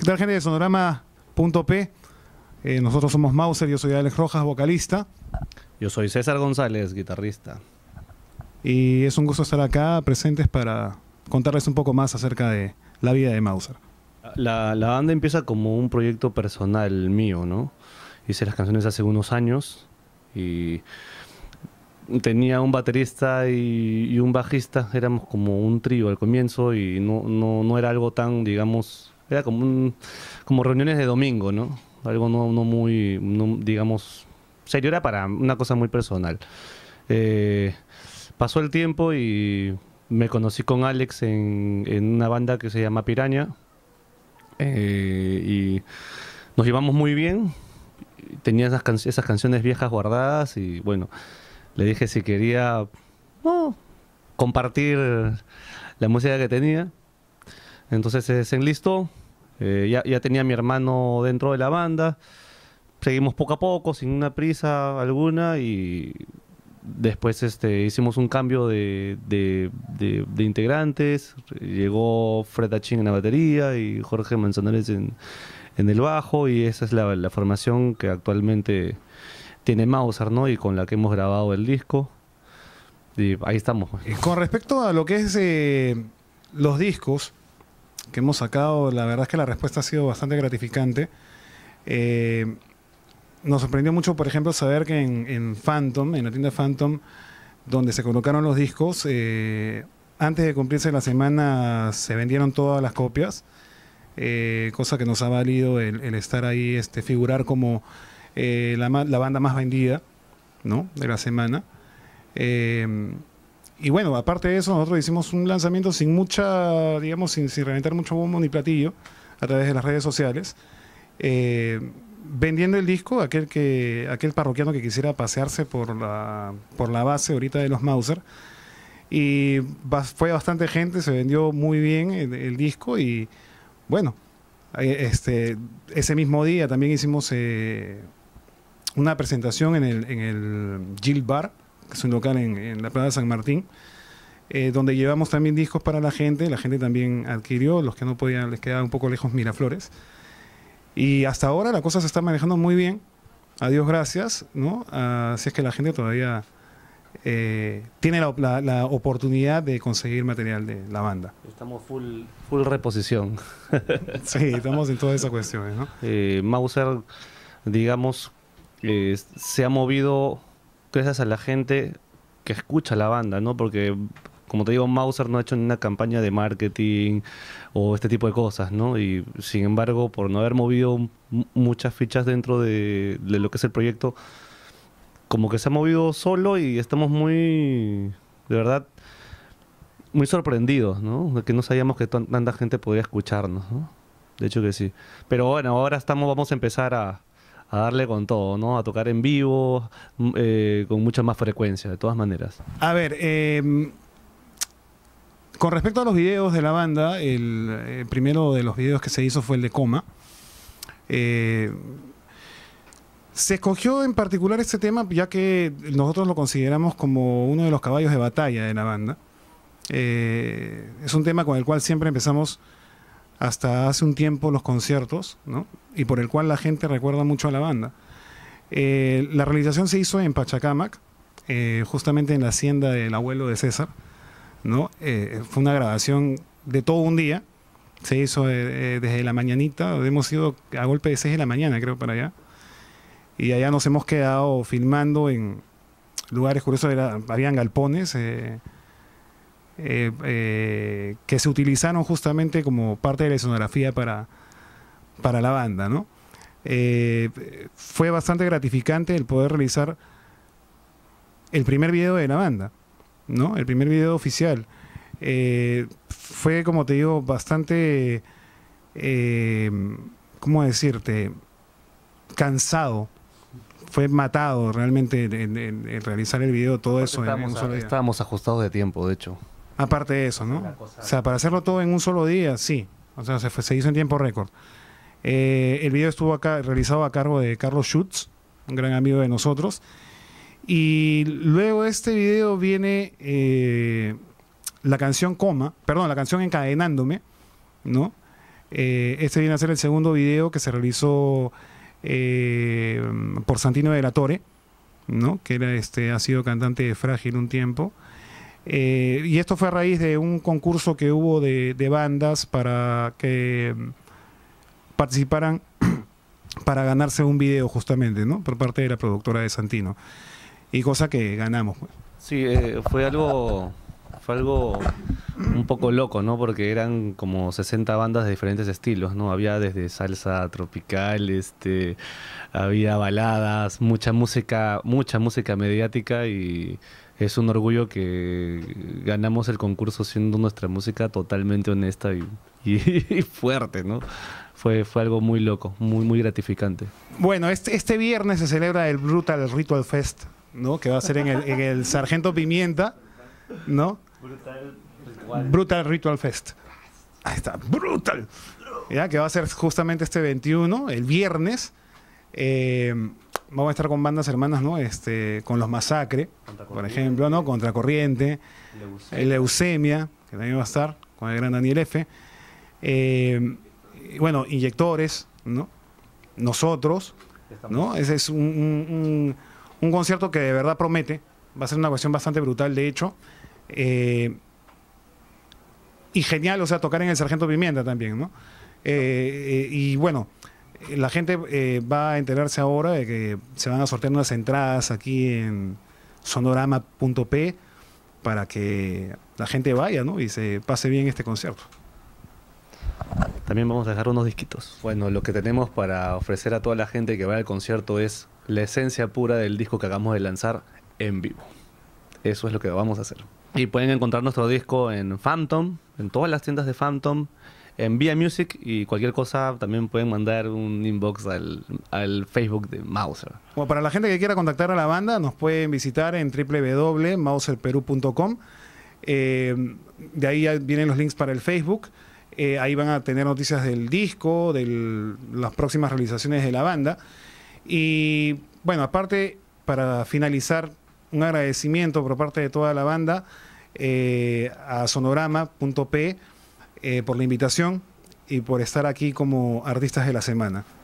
¿Qué tal, gente de Sonorama.p? Eh, nosotros somos Mauser, yo soy Alex Rojas, vocalista. Yo soy César González, guitarrista. Y es un gusto estar acá presentes para contarles un poco más acerca de la vida de Mauser. La, banda empieza como un proyecto personal mío, ¿no? Hice las canciones hace unos años y tenía un baterista y, un bajista, éramos como un trío al comienzo y no, no, no, era algo tan, digamos, era como como reuniones de domingo, ¿no? Algo no, muy, digamos, serio, era para una cosa muy personal. Eh, pasó el tiempo y me conocí con Alex en, en una banda que se llama Piraña eh, y nos llevamos muy bien. Tenía esas, esas canciones viejas guardadas y bueno, le dije si quería compartir la música que tenía entonces se desenlistó, eh, ya, tenía mi hermano dentro de la banda, seguimos poco a poco, sin una prisa alguna y después este, hicimos un cambio de, integrantes, llegó Fred Achín en la batería y Jorge Manzanares en, en el bajo y esa es la, formación que actualmente tiene Mauser, ¿no? Y con la que hemos grabado el disco. Y ahí estamos. Con respecto a lo que es eh, los discos, que hemos sacado, la verdad es que la respuesta ha sido bastante gratificante. Eh, nos sorprendió mucho, por ejemplo, saber que en, Phantom, en la tienda Phantom, donde se colocaron los discos, eh, antes de cumplirse la semana se vendieron todas las copias, eh, cosa que nos ha valido el, estar ahí, este, figurar como la, la, banda más vendida ¿no? de la semana y bueno, aparte de eso, nosotros hicimos un lanzamiento sin mucha, digamos, sin, reventar mucho bombo ni platillo a través de las redes sociales. Eh, vendiendo el disco, aquel que aquel parroquiano que quisiera pasearse por la, por la base ahorita de los Mauser. Y fue bastante gente, se vendió muy bien el, disco y bueno, eh, este, ese mismo día también hicimos eh, una presentación en el, en el Bar es un local en, en la Plaza San Martín, eh, donde llevamos también discos para la gente, la gente también adquirió, los que no podían, les quedaba un poco lejos Miraflores. Y hasta ahora la cosa se está manejando muy bien, a Dios gracias, ¿no? Así ah, es que la gente todavía eh, tiene la, la, oportunidad de conseguir material de la banda. Estamos full, full reposición. sí, estamos en todas esas cuestiones, ¿no? Eh, Mauser, digamos, se ha movido gracias a la gente que escucha la banda, ¿no? Porque, como te digo, Mauser no ha hecho ninguna campaña de marketing o este tipo de cosas, ¿no? Y sin embargo, por no haber movido muchas fichas dentro de, lo que es el proyecto, como que se ha movido solo y estamos muy, de verdad, muy sorprendidos, ¿no? De que no sabíamos que tanta gente podía escucharnos, ¿no? De hecho que sí. Pero bueno, ahora estamos, vamos a empezar a, a darle con todo, ¿no? A tocar en vivo, mm, eh, con mucha más frecuencia, de todas maneras. A ver, em, con respecto a los videos de la banda, el, primero de los videos que se hizo fue el de Coma. Eh, se escogió en particular este tema ya que nosotros lo consideramos como uno de los caballos de batalla de la banda. Eh, es un tema con el cual siempre empezamos hasta hace un tiempo los conciertos, y por el cual la gente recuerda mucho a la banda. Eh, la realización se hizo en Pachacamac, eh, justamente en la hacienda del abuelo de César. ¿no? Eh, fue una grabación de todo un día. Se hizo desde la mañanita, hemos ido a golpe de 6 de la mañana, creo, para allá. Y allá nos hemos quedado filmando en lugares curiosos, habían galpones eh, eh, que se utilizaron justamente como parte de la escenografía para, para la banda, ¿no? Eh, fue bastante gratificante el poder realizar el primer video de la banda, ¿no? El primer video oficial. fue, como te digo, bastante, ¿cómo decirte? Cansado fue matado realmente en, realizar el video, todo eso. estábamos ajustados de tiempo, de hecho. Aparte de eso, ¿no? O sea, para hacerlo todo en un solo día, sí. O sea, se, hizo en tiempo récord. Eh, el video estuvo realizado a cargo de Carlos Schutz, un gran amigo de nosotros. Y luego este video viene eh, la canción Coma, perdón, la canción Encadenándome, ¿no? Eh, este viene a ser el segundo video que se realizó por Santino de la Torre, ¿no? Que era, este, ha sido cantante de Frágil un tiempo. Eh, y esto fue a raíz de un concurso que hubo de, bandas para que mm, participaran para ganarse un video justamente, ¿no? Por parte de la productora de Santino. Y cosa que ganamos. Pues. Sí, eh, fue algo algo un poco loco, ¿no? Porque eran como 60 bandas de diferentes estilos, ¿no? Había desde salsa tropical, este, había baladas, mucha música, mucha música mediática y es un orgullo que ganamos el concurso siendo nuestra música totalmente honesta y, fuerte, ¿no? Fue, fue, algo muy loco, muy, muy gratificante. Bueno, este, este, viernes se celebra el Brutal Ritual Fest, ¿no? Que va a ser en el, Sargento Pimienta, ¿no? Brutal Ritual. Fest. Ahí está, brutal. Ya, que va a ser justamente este 21, el viernes. Eh, vamos a estar con bandas hermanas, ¿no? Este, con los Masacre, por ejemplo, ¿no? Contracorriente, Leucemia. Eh, Leucemia, que también va a estar con el gran Daniel F. Eh, bueno, Inyectores, ¿no? Nosotros, ¿no? Ese es un, concierto que de verdad promete. Va a ser una cuestión bastante brutal, de hecho. Eh, y genial, o sea, tocar en el Sargento Pimienta también, ¿no? y bueno la gente eh, va a enterarse ahora de que se van a sortear unas entradas aquí en sonorama.p para que la gente vaya ¿no? y se pase bien este concierto. También vamos a dejar unos disquitos. Bueno, lo que tenemos para ofrecer a toda la gente que va al concierto es la esencia pura del disco que acabamos de lanzar en vivo. Eso es lo que vamos a hacer. Y pueden encontrar nuestro disco en Phantom, en todas las tiendas de Phantom, en Music y cualquier cosa también pueden mandar un inbox al, Facebook de Mauser. Bueno, para la gente que quiera contactar a la banda, nos pueden visitar en www.mauserperú.com. Eh, de ahí vienen los links para el Facebook. Eh, ahí van a tener noticias del disco, de las próximas realizaciones de la banda. Y bueno, aparte, para finalizar, un agradecimiento por parte de toda la banda eh, a sonorama.p eh, por la invitación y por estar aquí como artistas de la semana.